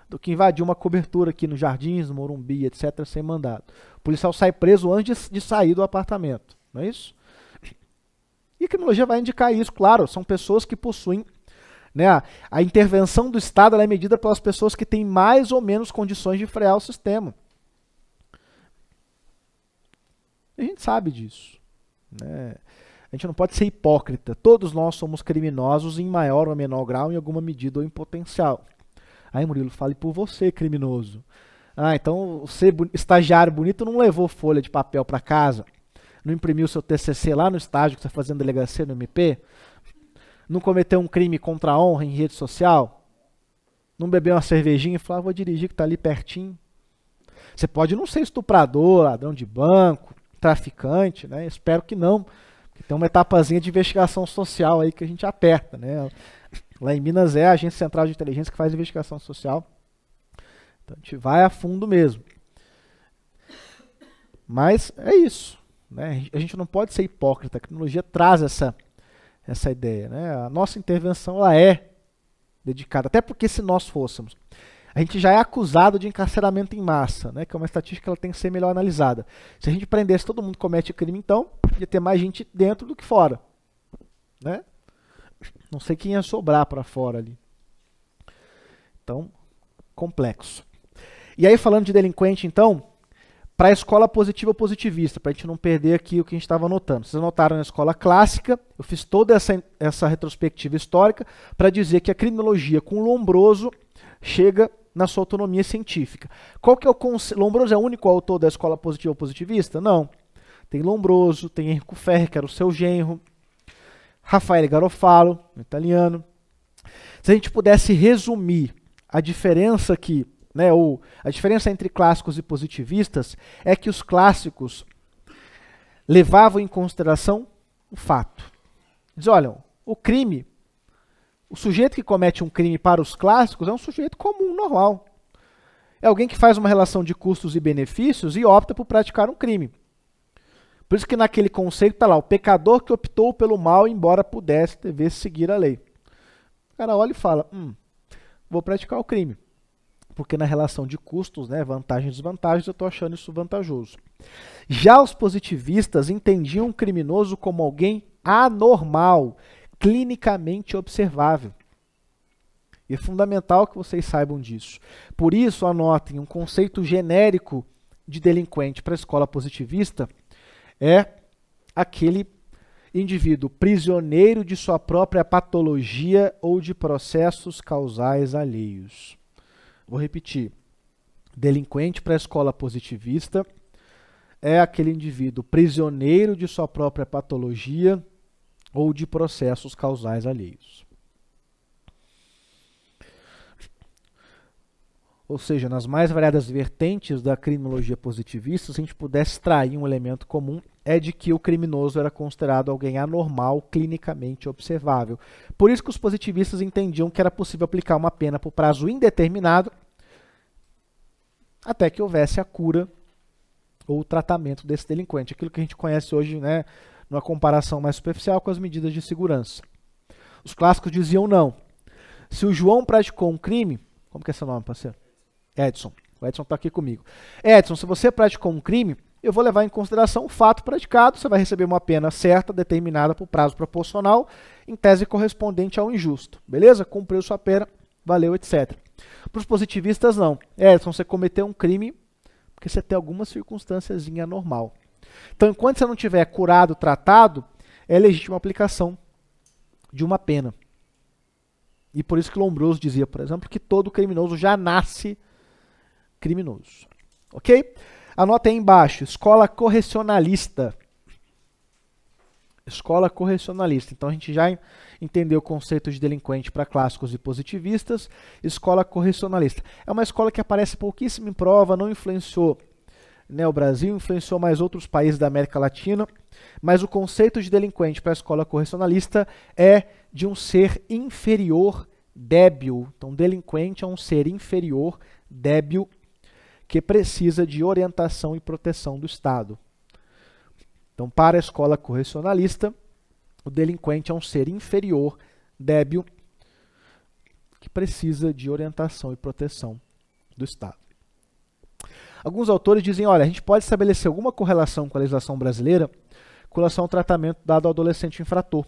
do que invadir uma cobertura aqui nos jardins, no Morumbi, etc., sem mandado. O policial sai preso antes de sair do apartamento, não é isso? E a criminologia vai indicar isso, claro, são pessoas que possuem. Né, a, a intervenção do Estado é medida pelas pessoas que têm mais ou menos condições de frear o sistema. A gente sabe disso. Né? A gente não pode ser hipócrita. Todos nós somos criminosos em maior ou menor grau, em alguma medida ou em potencial. Aí, Murilo, fale por você, criminoso. Ah, então você, estagiário bonito, não levou folha de papel para casa? Não imprimiu seu TCC lá no estágio que está fazendo delegacia no MP? Não cometeu um crime contra a honra em rede social? Não bebeu uma cervejinha e falou, ah, vou dirigir que está ali pertinho? Você pode não ser estuprador, ladrão de banco, traficante, né? Espero que não, porque tem uma etapazinha de investigação social aí que a gente aperta, né? Lá em Minas é a Agência Central de Inteligência que faz investigação social. Então a gente vai a fundo mesmo. Mas é isso. Né? A gente não pode ser hipócrita. A tecnologia traz essa, essa ideia. Né? A nossa intervenção ela é dedicada, até porque se nós fôssemos a gente já é acusado de encarceramento em massa, né, que é uma estatística que ela tem que ser melhor analisada. Se a gente prendesse todo mundo que comete crime, então, ia ter mais gente dentro do que fora. Né? Não sei quem ia sobrar para fora ali. Então, complexo. E aí, falando de delinquente, então, para a escola positiva ou positivista, para a gente não perder aqui o que a gente estava anotando. Vocês notaram na escola clássica, eu fiz toda essa, essa retrospectiva histórica para dizer que a criminologia com o Lombroso chega na sua autonomia científica. Qual que é o conselho? Lombroso é o único autor da escola positiva positivista? Não. Tem Lombroso, tem Enrico Ferri, que era o seu genro, Rafael Garofalo, italiano. Se a gente pudesse resumir a diferença que, né, ou a diferença entre clássicos e positivistas é que os clássicos levavam em consideração o fato. Diz, olha, o crime o sujeito que comete um crime para os clássicos é um sujeito comum, normal. É alguém que faz uma relação de custos e benefícios e opta por praticar um crime. Por isso que naquele conceito está lá, o pecador que optou pelo mal, embora pudesse, devesse seguir a lei. O cara olha e fala, hum, vou praticar o crime. Porque na relação de custos, né, vantagens e desvantagens, eu estou achando isso vantajoso. Já os positivistas entendiam o criminoso como alguém anormal, clinicamente observável. E é fundamental que vocês saibam disso. Por isso, anotem um conceito genérico de delinquente para a escola positivista é aquele indivíduo prisioneiro de sua própria patologia ou de processos causais alheios. Vou repetir. Delinquente para a escola positivista é aquele indivíduo prisioneiro de sua própria patologia ou de processos causais alheios. Ou seja, nas mais variadas vertentes da criminologia positivista, se a gente pudesse extrair um elemento comum, é de que o criminoso era considerado alguém anormal, clinicamente observável. Por isso que os positivistas entendiam que era possível aplicar uma pena por prazo indeterminado até que houvesse a cura ou o tratamento desse delinquente. Aquilo que a gente conhece hoje, né, numa comparação mais superficial com as medidas de segurança. Os clássicos diziam não. Se o João praticou um crime, como que é seu nome, parceiro? Edson. O Edson está aqui comigo. Edson, se você praticou um crime, eu vou levar em consideração o fato praticado, você vai receber uma pena certa, determinada por prazo proporcional, em tese correspondente ao injusto. Beleza? Cumpriu sua pena, valeu, etc. Para os positivistas, não. Edson, você cometeu um crime porque você tem alguma circunstânciazinha normal. Então, enquanto você não tiver curado, tratado, é legítima aplicação de uma pena. E por isso que Lombroso dizia, por exemplo, que todo criminoso já nasce criminoso. Ok? Anota aí embaixo, escola correcionalista. Escola correcionalista. Então a gente já entendeu o conceito de delinquente para clássicos e positivistas. Escola correcionalista. É uma escola que aparece pouquíssimo em prova, não influenciou né, o Brasil influenciou mais outros países da América Latina, mas o conceito de delinquente para a escola correcionalista é de um ser inferior, débil. Então, delinquente é um ser inferior, débil, que precisa de orientação e proteção do Estado. Então, para a escola correcionalista, o delinquente é um ser inferior, débil, que precisa de orientação e proteção do Estado. Alguns autores dizem, olha, a gente pode estabelecer alguma correlação com a legislação brasileira com relação ao tratamento dado ao adolescente infrator.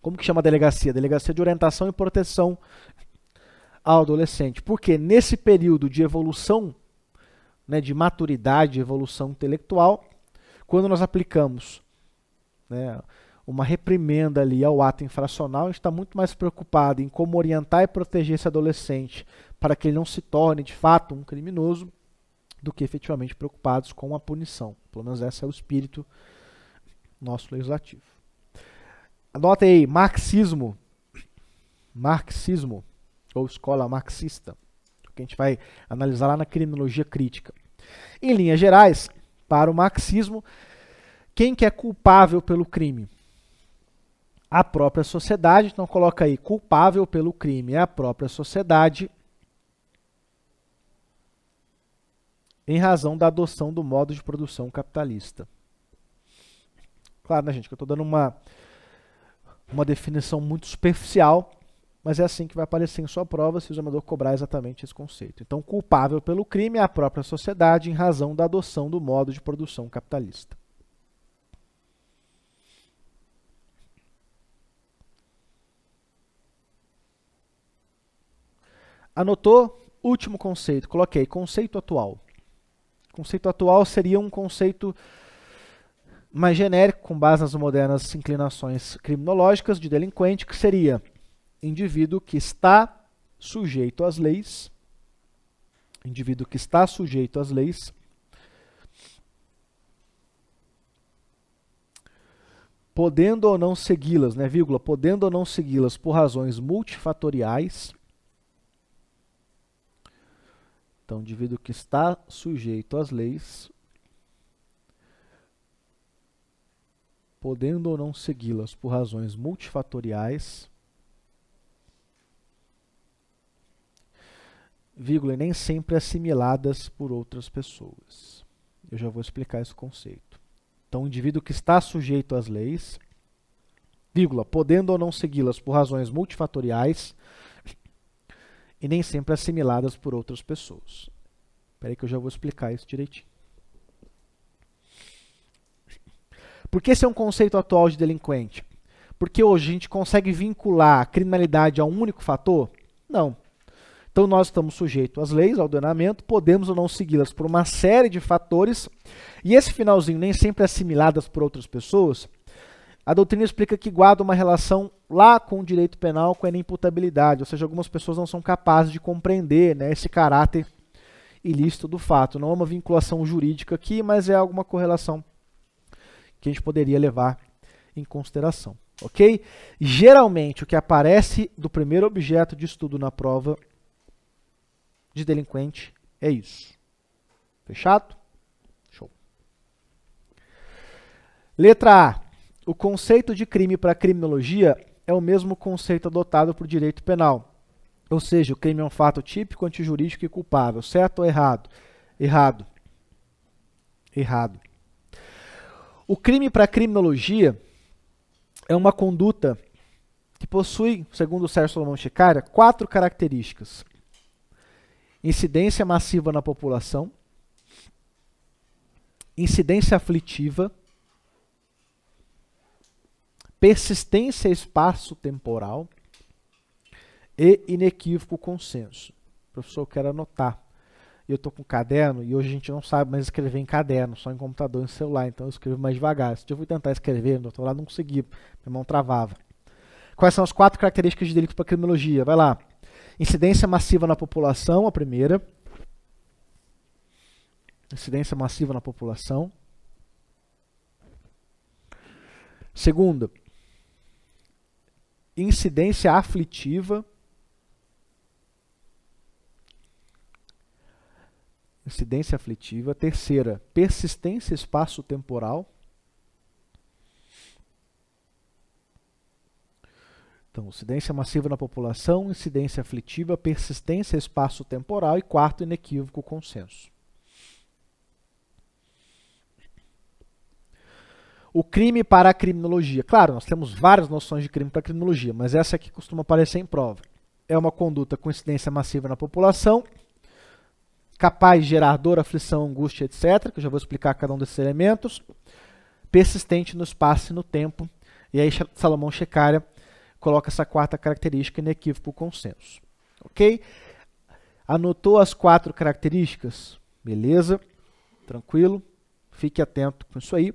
Como que chama a delegacia? Delegacia de Orientação e Proteção ao Adolescente. Porque nesse período de evolução, né, de maturidade, de evolução intelectual, quando nós aplicamos né, uma reprimenda ali ao ato infracional, a gente está muito mais preocupado em como orientar e proteger esse adolescente para que ele não se torne de fato um criminoso do que efetivamente preocupados com a punição. Pelo menos esse é o espírito nosso legislativo. Anota aí, marxismo. Marxismo, ou escola marxista, que a gente vai analisar lá na criminologia crítica. Em linhas gerais, para o marxismo, quem que é culpável pelo crime? A própria sociedade, então coloca aí, culpável pelo crime é a própria sociedade em razão da adoção do modo de produção capitalista. Claro, né, gente, que eu estou dando uma, uma definição muito superficial, mas é assim que vai aparecer em sua prova se o examinador cobrar exatamente esse conceito. Então, culpável pelo crime é a própria sociedade em razão da adoção do modo de produção capitalista. Anotou? Último conceito, coloquei conceito atual conceito atual seria um conceito mais genérico, com base nas modernas inclinações criminológicas de delinquente, que seria indivíduo que está sujeito às leis, indivíduo que está sujeito às leis, podendo ou não segui-las, né, vírgula, podendo ou não segui-las por razões multifatoriais, então, o indivíduo que está sujeito às leis, podendo ou não segui-las por razões multifatoriais, vírgula, e nem sempre assimiladas por outras pessoas. Eu já vou explicar esse conceito. Então, o indivíduo que está sujeito às leis, vírgula, podendo ou não segui-las por razões multifatoriais, e nem sempre assimiladas por outras pessoas. Espera aí que eu já vou explicar isso direitinho. Por que esse é um conceito atual de delinquente? Porque hoje a gente consegue vincular a criminalidade a um único fator? Não. Então nós estamos sujeitos às leis, ao ordenamento, podemos ou não segui-las por uma série de fatores, e esse finalzinho nem sempre assimiladas por outras pessoas, a doutrina explica que guarda uma relação lá com o direito penal com a inimputabilidade, ou seja, algumas pessoas não são capazes de compreender né, esse caráter ilícito do fato. Não é uma vinculação jurídica aqui, mas é alguma correlação que a gente poderia levar em consideração, ok? Geralmente, o que aparece do primeiro objeto de estudo na prova de delinquente é isso. Fechado? Show. Letra A. O conceito de crime para criminologia é o mesmo conceito adotado por direito penal. Ou seja, o crime é um fato típico, antijurídico e culpável, certo ou errado? Errado. Errado. O crime para a criminologia é uma conduta que possui, segundo o Sérgio Solomon Chicária, quatro características. Incidência massiva na população, incidência aflitiva, persistência espaço-temporal e inequívoco consenso. Professor, eu quero anotar. Eu estou com caderno e hoje a gente não sabe mais escrever em caderno, só em computador, em celular, então eu escrevo mais devagar. se eu fui tentar escrever, no lado não consegui, minha mão travava. Quais são as quatro características de delito para criminologia? Vai lá. Incidência massiva na população, a primeira. Incidência massiva na população. Segunda, incidência aflitiva, incidência aflitiva. Terceira, persistência espaço-temporal. Então, incidência massiva na população, incidência aflitiva, persistência espaço-temporal e quarto, inequívoco consenso. o crime para a criminologia. Claro, nós temos várias noções de crime para a criminologia, mas essa aqui costuma aparecer em prova. É uma conduta com incidência massiva na população, capaz de gerar dor, aflição, angústia, etc., que eu já vou explicar cada um desses elementos, persistente no espaço e no tempo. E aí Salomão Checária coloca essa quarta característica inequívoco consenso. Ok? Anotou as quatro características? Beleza? Tranquilo? Fique atento com isso aí.